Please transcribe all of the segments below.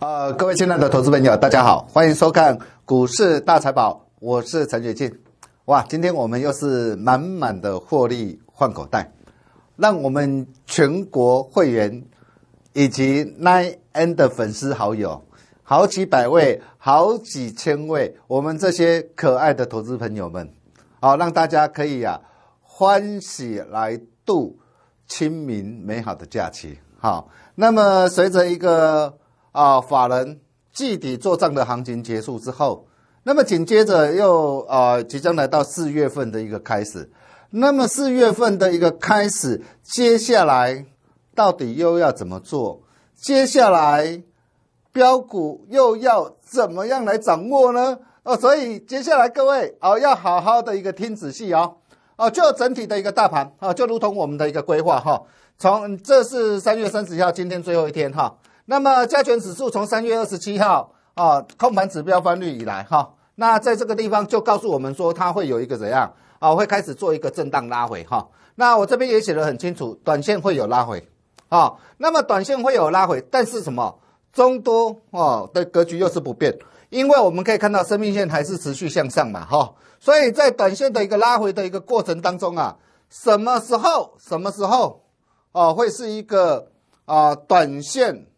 呃，各位亲爱的投资朋友，大家好，欢迎收看《股市大财宝》，我是陈雪进。哇，今天我们又是满满的获利换口袋，让我们全国会员以及 Nine N 的粉丝好友，好几百位，好几千位，我们这些可爱的投资朋友们，好，让大家可以啊欢喜来度清明美好的假期。好，那么随着一个。啊，法人计底做账的行情结束之后，那么紧接着又啊即将来到四月份的一个开始，那么四月份的一个开始，接下来到底又要怎么做？接下来标股又要怎么样来掌握呢？哦，所以接下来各位哦要好好的一个听仔细哦哦，就整体的一个大盘啊，就如同我们的一个规划哈，从这是三月三十号，今天最后一天哈。那么加权指数从三月二十七号啊控盘指标翻绿以来哈，那在这个地方就告诉我们说它会有一个怎样啊会开始做一个震荡拉回哈。那我这边也写得很清楚，短线会有拉回啊。那么短线会有拉回，但是什么中多哦的格局又是不变，因为我们可以看到生命线还是持续向上嘛哈。所以在短线的一个拉回的一个过程当中啊，什么时候什么时候啊会是一个啊短线。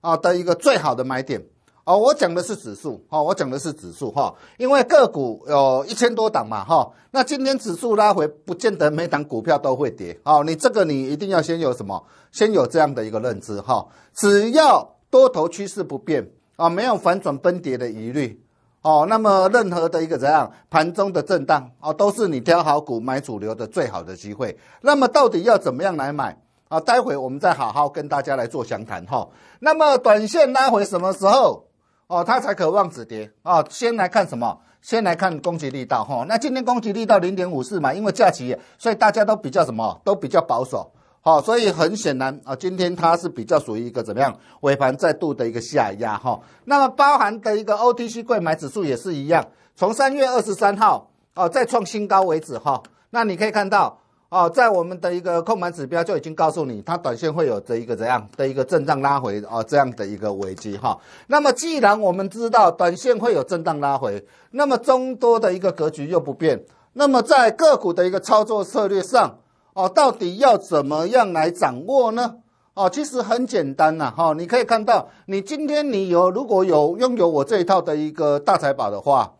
啊的一个最好的买点，哦，我讲的是指数，哦，我讲的是指数哈，因为个股有一千多档嘛哈，那今天指数拉回，不见得每档股票都会跌，好，你这个你一定要先有什么，先有这样的一个认知哈，只要多头趋势不变，啊，没有反转崩跌的疑虑，哦，那么任何的一个怎样盘中的震荡，啊，都是你挑好股买主流的最好的机会，那么到底要怎么样来买？啊，待会我们再好好跟大家来做详谈哈。那么短线拉回什么时候哦，它才可望止跌啊？先来看什么？先来看攻击力道哈。那今天攻击力到零点五四嘛，因为假期，所以大家都比较什么？都比较保守。好，所以很显然啊，今天它是比较属于一个怎么样？尾盘再度的一个下压哈。那么包含的一个 OTC 柜买指数也是一样，从三月二十三号哦再创新高为止哈。那你可以看到。哦，在我们的一个控盘指标就已经告诉你，它短线会有这一个怎样的一个震荡拉回啊，这样的一个危机哈。那么既然我们知道短线会有震荡拉回，那么中多的一个格局又不变，那么在个股的一个操作策略上，哦，到底要怎么样来掌握呢？哦，其实很简单呐，哈，你可以看到，你今天你有如果有拥有我这一套的一个大财宝的话，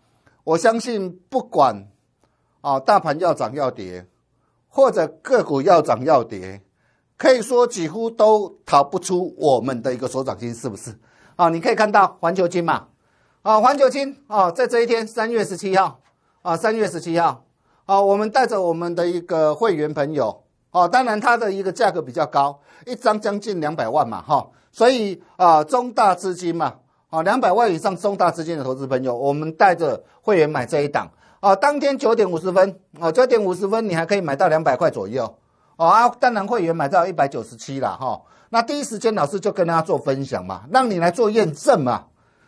我相信不管啊大盘要涨要跌。或者个股要涨要跌，可以说几乎都逃不出我们的一个手掌心，是不是？啊，你可以看到环球金嘛，啊，环球金啊，在这一天三月十七号，啊，三月十七号，啊，我们带着我们的一个会员朋友，啊，当然它的一个价格比较高，一张将近两百万嘛，哈，所以啊，中大资金嘛，啊，两百万以上中大资金的投资朋友，我们带着会员买这一档。哦，当天九点五十分，哦，九点五十分你还可以买到两百块左右，哦啊，当然会员买到一百九十七了哈。那第一时间老师就跟大家做分享嘛，让你来做验证嘛。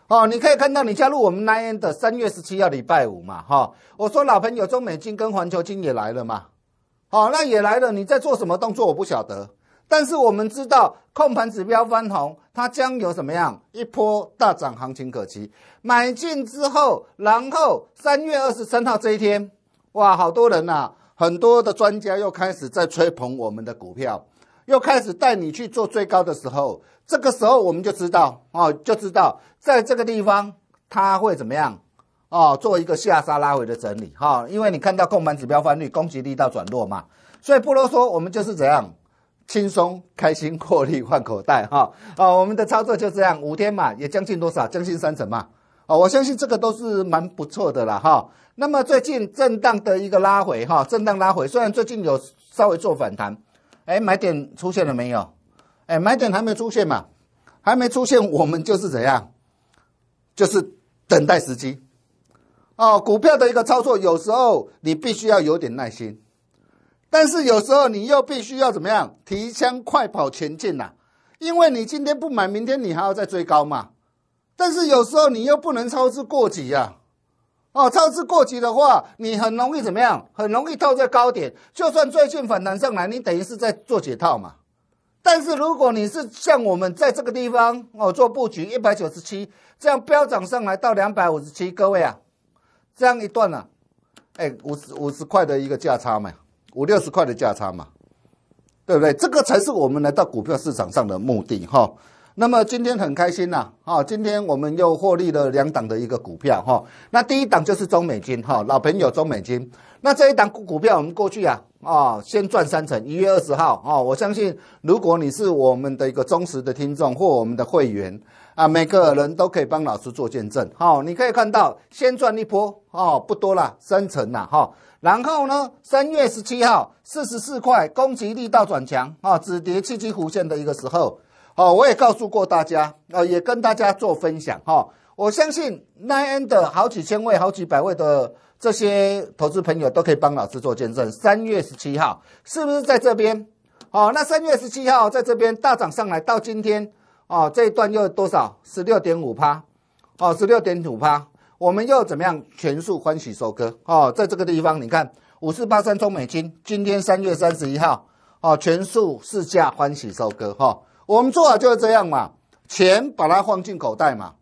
哦，你可以看到你加入我们 Nine 的三月十七号礼拜五嘛，哈，我说老朋友中美金跟环球金也来了嘛，好，那也来了，你在做什么动作我不晓得，但是我们知道控盘指标翻红。它将有什么样一波大涨行情可期？买进之后，然后三月二十三号这一天，哇，好多人啊，很多的专家又开始在吹捧我们的股票，又开始带你去做最高的时候。这个时候我们就知道哦，就知道在这个地方它会怎么样哦，做一个下杀拉回的整理哈，因为你看到控盘指标翻绿，攻击力道转弱嘛，所以不啰嗦，我们就是怎样。轻松开心获利换口袋哈，啊，我们的操作就这样，五天嘛，也将近多少，将近三成嘛，啊，我相信这个都是蛮不错的了哈。那么最近震荡的一个拉回哈，震荡拉回，虽然最近有稍微做反弹，哎，买点出现了没有？哎，买点还没出现嘛，还没出现，我们就是怎样，就是等待时机。哦，股票的一个操作，有时候你必须要有点耐心。但是有时候你又必须要怎么样提枪快跑前进呐？因为你今天不买，明天你还要再追高嘛。但是有时候你又不能操之过急呀。哦，操之过急的话，你很容易怎么样？很容易套在高点。就算最近反弹上来，你等于是在做解套嘛。但是如果你是像我们在这个地方哦做布局一百九十七，这样飙涨上来到两百五十七，各位啊，这样一段呢，哎五十五十块的一个价差嘛。五六十块的价差嘛，对不对？这个才是我们来到股票市场上的目的哈。那么今天很开心呐，啊，今天我们又获利了两档的一个股票哈。那第一档就是中美金哈，老朋友中美金。那这一档股股票，我们过去啊啊，先赚三成。一月二十号啊，我相信如果你是我们的一个忠实的听众或我们的会员。啊，每个人都可以帮老师做见证。好，你可以看到先赚一波，哦，不多啦，三成啦哈。然后呢，三月十七号，四十四块，攻击力道转强，啊，止跌契机弧线的一个时候。好，我也告诉过大家，啊，也跟大家做分享，哈。我相信奈恩的好几千位、好几百位的这些投资朋友都可以帮老师做见证。三月十七号是不是在这边？好，那三月十七号在这边大涨上来，到今天。哦，这一段又多少？十六点五趴，哦，十六点五趴，我们又怎么样？全数欢喜收割哦，在这个地方，你看五四八三中美金，今天三月三十一号，哦，全数市价欢喜收割哈。我们做啊就是这样嘛，钱把它放进口袋嘛，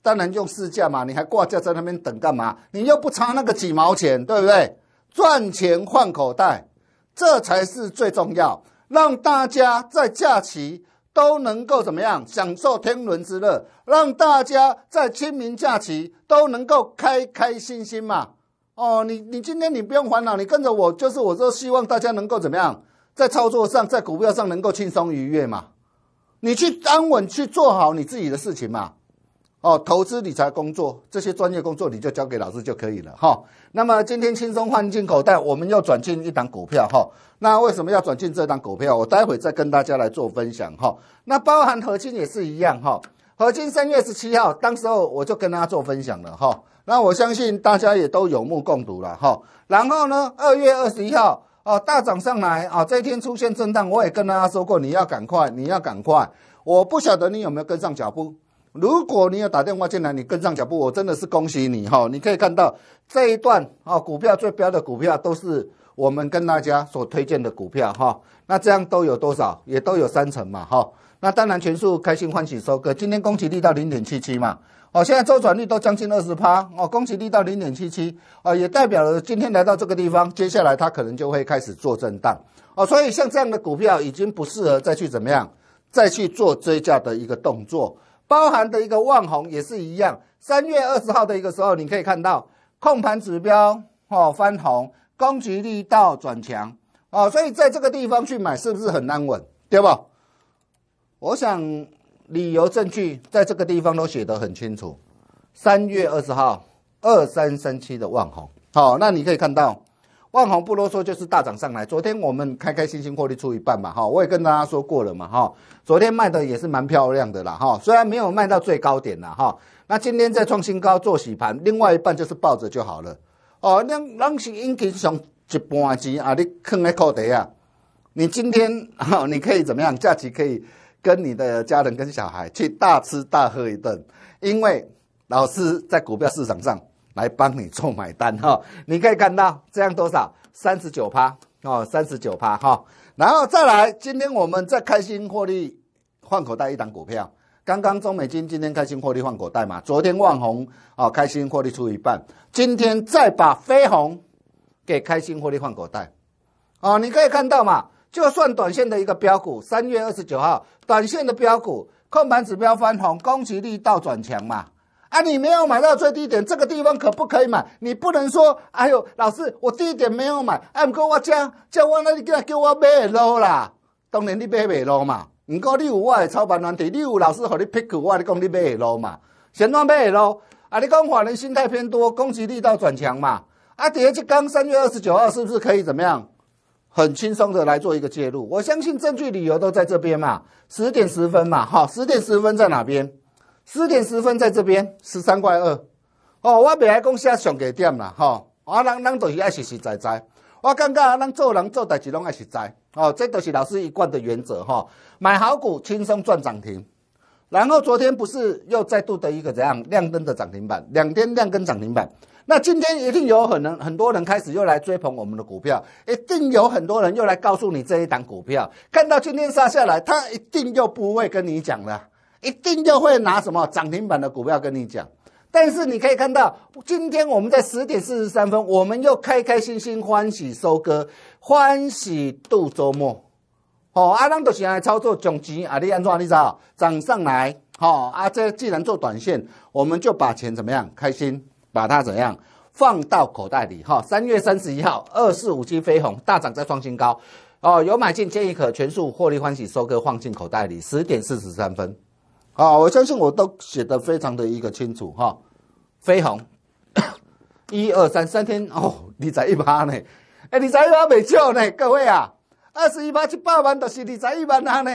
当然用市价嘛，你还挂架在那边等干嘛？你又不差那个几毛钱，对不对？赚钱换口袋，这才是最重要，让大家在假期。都能够怎么样享受天伦之乐，让大家在清明假期都能够开开心心嘛。哦，你你今天你不用烦恼，你跟着我，就是我就希望大家能够怎么样，在操作上在股票上能够轻松愉悦嘛。你去安稳去做好你自己的事情嘛。哦，投资理财工作这些专业工作，你就交给老师就可以了哈。那么今天轻松换进口袋，我们要转进一档股票哈。那为什么要转进这档股票？我待会再跟大家来做分享哈。那包含合金也是一样哈。合金三月十七号，当时候我就跟大家做分享了哈。那我相信大家也都有目共睹了哈。然后呢，二月二十一号，哦大涨上来啊，这一天出现震荡，我也跟大家说过，你要赶快，你要赶快。我不晓得你有没有跟上脚步。如果你有打电话进来，你跟上脚步，我真的是恭喜你哈！你可以看到这一段啊，股票最标的股票都是我们跟大家所推荐的股票哈。那这样都有多少？也都有三成嘛哈。那当然，全数开心欢喜收割。今天公积力到零点七七嘛，哦，现在周转率都将近二十趴哦，公积力到零点七七啊，也代表了今天来到这个地方，接下来它可能就会开始做震荡哦。所以像这样的股票已经不适合再去怎么样，再去做追加的一个动作。包含的一个望红也是一样，三月二十号的一个时候，你可以看到控盘指标哦翻红，攻击力道转强哦，所以在这个地方去买是不是很安稳，对不？我想理由证据在这个地方都写得很清楚，三月二十号二三三七的望红，好，那你可以看到。万虹不啰嗦，就是大涨上来。昨天我们开开心心获利出一半嘛，哈，我也跟大家说过了嘛，哈，昨天卖的也是蛮漂亮的啦，哈，虽然没有卖到最高点了，哈，那今天再创新高做洗盘，另外一半就是抱着就好了。哦，那那是应该从一半钱啊，你坑在口袋呀？你今天哈，你可以怎么样？假期可以跟你的家人跟小孩去大吃大喝一顿，因为老师在股票市场上。来帮你做买单哈，你可以看到这样多少，三十九趴哦，三十九趴哈，然后再来，今天我们再开心获利换口袋一档股票，刚刚中美金今天开心获利换口袋嘛，昨天万红啊开心获利出一半，今天再把飞鸿给开心获利换口袋，哦，你可以看到嘛，就算短线的一个标股，三月二十九号短线的标股，空盘指标翻红，攻击力道转强嘛。啊！你没有买到最低点，这个地方可不可以买？你不能说，哎呦，老师，我低点没有买，哎、按过我加加我那你给他给我买喽啦！当然你买没喽嘛？不过你有我的操盘软体，你有老师和你 pick，我讲你买喽嘛？现在买喽！啊，你讲法人心态偏多，攻击力道转强嘛？啊，底下这刚三月二十九号是不是可以怎么样？很轻松的来做一个介入，我相信证据理由都在这边嘛。十点十分嘛，哈，十点十分在哪边？十点十分，在这边十三块二，哦，我本来公司上给点啦，哦，啊，咱咱都是爱实实在在，我感觉咱做人做代志拢爱实在，哦，这都是老师一贯的原则哈，买好股轻松赚涨停，然后昨天不是又再度得一个怎样亮灯的涨停板，两天亮灯涨停板，那今天一定有很能很多人开始又来追捧我们的股票，一定有很多人又来告诉你这一档股票，看到今天杀下来，他一定又不会跟你讲了。一定就会拿什么涨停板的股票跟你讲，但是你可以看到，今天我们在十点四十三分，我们又开开心心欢喜收割，欢喜度周末。好，阿浪都是安操作总钱，阿你安怎安找涨上来，好，阿这既然做短线，我们就把钱怎么样，开心，把它怎样放到口袋里。哈，三月三十一号，二四五七飞鸿大涨再创新高，哦，有买进建议可全数获利欢喜收割，放进口袋里。十点四十三分。啊！我相信我都写的非常的一个清楚哈。飞鸿，一二三，三天哦，二十一万呢，二十一万未少呢，各位啊，二十一万七百万就是二十一万啊呢。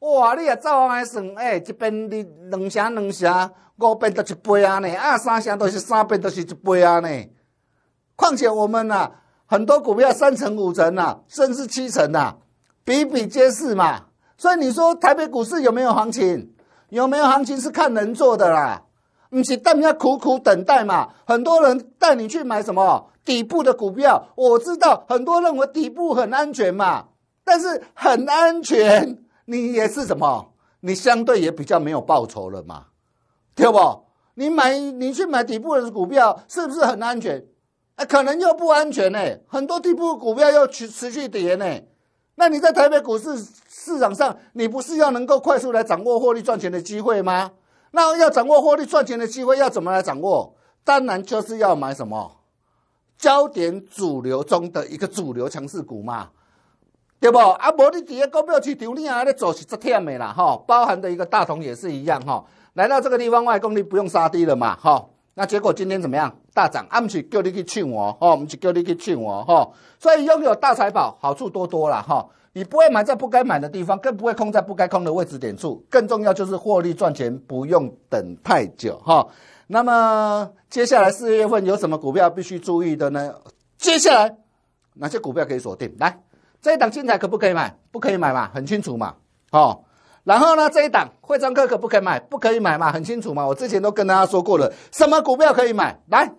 哇，你也照安尼算，哎，一边是两成两成，五倍到一倍啊呢，啊，三成都是三倍都是一倍啊呢。况且我们呐，很多股票三成五成呐，甚至七成呐，比比皆是嘛。所以你说台北股市有没有行情？有没有行情是看人做的啦？不是，但你要苦苦等待嘛。很多人带你去买什么底部的股票，我知道很多人认为底部很安全嘛，但是很安全，你也是什么？你相对也比较没有报酬了嘛，对不？你买你去买底部的股票，是不是很安全？哎，可能又不安全呢。很多底部股票又持持续跌呢。那你在台北股市市场上，你不是要能够快速来掌握获利赚钱的机会吗？那要掌握获利赚钱的机会，要怎么来掌握？当然就是要买什么焦点主流中的一个主流强势股嘛，对不？啊，无你第一个股票去赌你啊，你做是只天的啦哈，包含的一个大同也是一样哈，来到这个地方外，功力不用杀低了嘛哈。那结果今天怎么样？大涨，啊，不是叫你去抢我，哦，不是叫你去抢我，哦。所以拥有大财宝好处多多了，哈，你不会买在不该买的地方，更不会空在不该空的位置点处，更重要就是获利赚钱不用等太久，哈。那么接下来四月份有什么股票必须注意的呢？接下来哪些股票可以锁定？来，这一档建材可不可以买？不可以买嘛，很清楚嘛，哦。然后呢，这一档汇丰科可不可以买？不可以买嘛，很清楚嘛。我之前都跟大家说过了，什么股票可以买？来。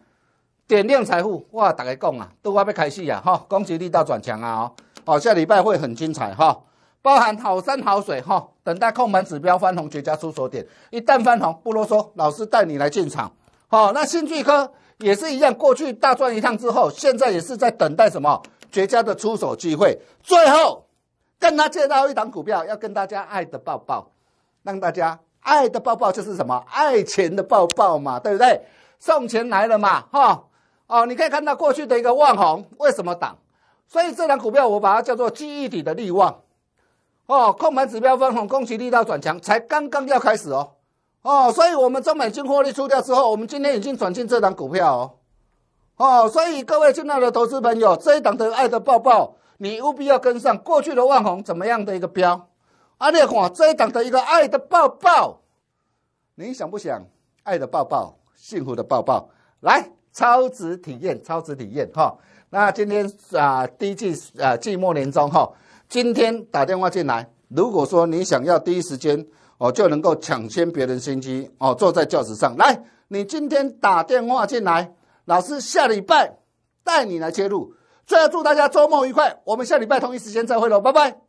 点亮财富，哇，大家讲啊，都快要开始啊，哈，攻击力道转强啊哦，好，下礼拜会很精彩哈，包含好山好水哈，等待控盘指标翻红绝佳出手点，一旦翻红不啰嗦，老师带你来进场，好，那新巨科也是一样，过去大赚一趟之后，现在也是在等待什么绝佳的出手机会。最后跟他介绍一档股票，要跟大家爱的抱抱，让大家爱的抱抱就是什么爱情的抱抱嘛，对不对？送钱来了嘛哈。哦，你可以看到过去的一个万红为什么挡？所以这档股票我把它叫做记忆体的力旺。哦，控盘指标分红，供给力道转强，才刚刚要开始哦。哦，所以我们中美金获利出掉之后，我们今天已经转进这档股票哦。哦，所以各位亲爱的投资朋友，这一档的爱的抱抱，你务必要跟上。过去的万红怎么样的一个标？啊，你看这一档的一个爱的抱抱，你想不想爱的抱抱，幸福的抱抱来？超值体验，超值体验哈！那今天啊，第一季呃季末年终哈，今天打电话进来，如果说你想要第一时间哦，就能够抢先别人先机哦，坐在教室上来，你今天打电话进来，老师下礼拜带你来切入。最后祝大家周末愉快，我们下礼拜同一时间再会喽，拜拜。